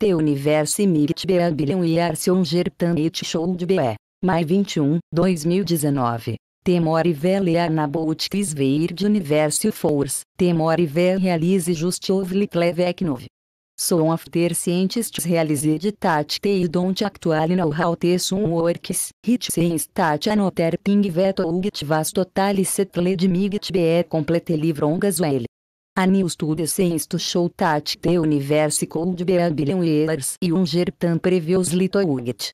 Te Universo Mirte Beabilion e Arsion Gertan et de Be. Mai 21, 2019. Temore vel e Arnabout veir de Universo Force. Temore vel realize Justovli Kleveknov. Son after scientists realize de tat e don't actual know how te works, hit sen stat anoter ting veto ugt vas totali setled migt be livro livrongas well. A new study seems to show Tat the universe could be a billion years younger than previously thought.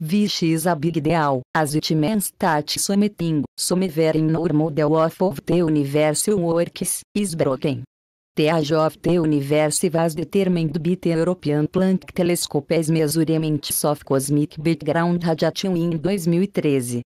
This is a big deal, as it Men's Tat Someting, somewhere Nor model of, of the universe works, is broken. The age of the universe was determined by the European Planck Telescope's measurement of cosmic background radiation in 2013.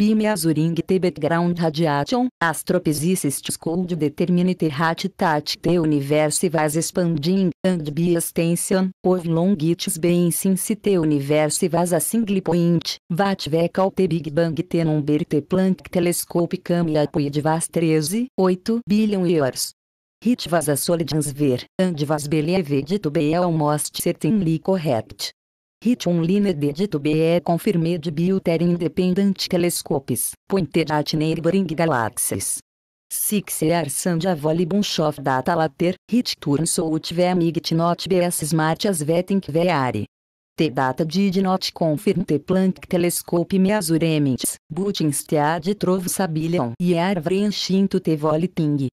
Bime azuring te background radiation, astrophysics cold determine the hat tat the universe vas expanding, and be extension, of longits being since the universe vas a single point, vat vecal the big bang te number the Planck telescope camia puid vas 13, 8 billion years. Hit vas a solidans ver, and vas believe it to be almost certainly correct. Retunlined edit be confirmed biuter independent telescopes, pointed at neighboring galaxies. Six years and available of data later, hit turn so ve amigt not be smart as vetting veare. The data did not confirm the Planck telescope measurements, but instead trove sabillion e branch into the voliting.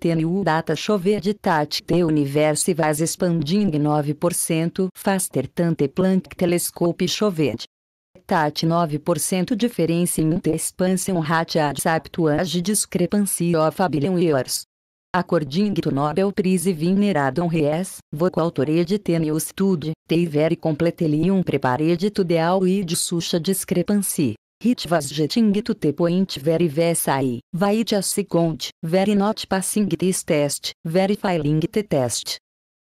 Tenu data chover de tat te universo vas expanding 9% faster tante Planck telescope chover. Tat 9% diferença em te expansion rate ad saptuage discrepancy of a billion years. According to Nobel Prize Veneradon Ries, voco autoria de tenius tude, te very completelium prepared to e de sucha discrepancy. Ritvas jetting tu te point very vesai, vaite a second, veri not passing this test, veri failing te test.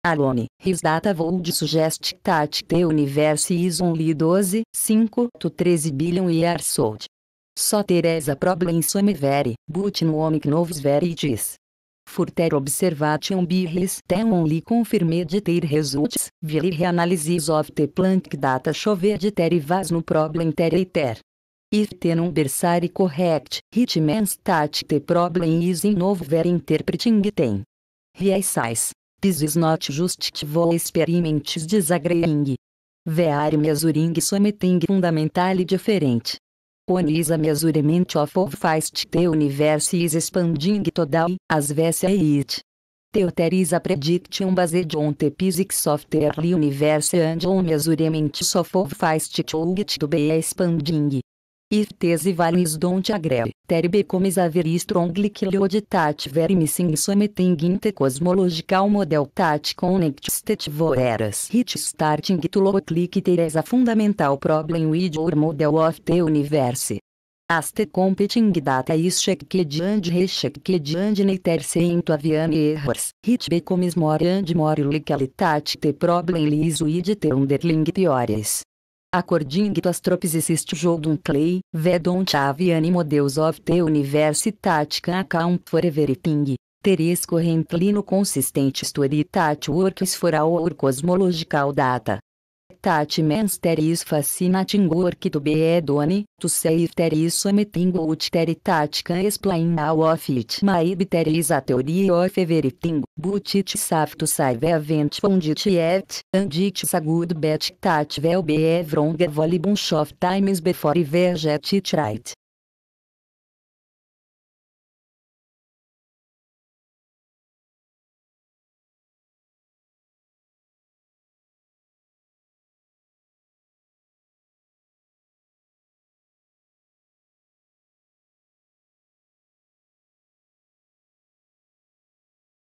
Alone, his data would suggest that the universe is only 12, 5 to 13 billion years old. Só Teresa problem some very, but no omic novos very diz. Further observation birris his tem only confirmed ter results, via reanalysis of the Planck data chover ter e vas no problem ter e ter um bersari correct, Hitman's the problem is in over interpreting tem. Reassais. This is not justifiable experimentes disagreeing. Veare measuring something fundamentally different. One is a measurement of how fast the universe is expanding today, as vs it. Theoter is a prediction based on the physics of the early universe and on measurement of how fast it to be expanding e valis don't agree, ter becomis averi strongly cleoditat de missing something in the cosmological model tat connects that hit starting to low click teres a fundamental problem with your model of the universe. As competing data is checked and rechecked and neither into avian errors, Hit becomes more and more likely that the problem is with the underlying theories. According to Astropes existe Jodun Clay, Vedon Chaviani Modeus of the universe Universitatica Account for Everything. Teres currently no consistente story that works for our cosmological data. Tatmensteris fascinating work to be edone, to save there is something which there can explain how of it maybe is a theory of everything, but it's safe to save event found it yet, and it's a good bet that will be wrong volleybunch of times before verget it right.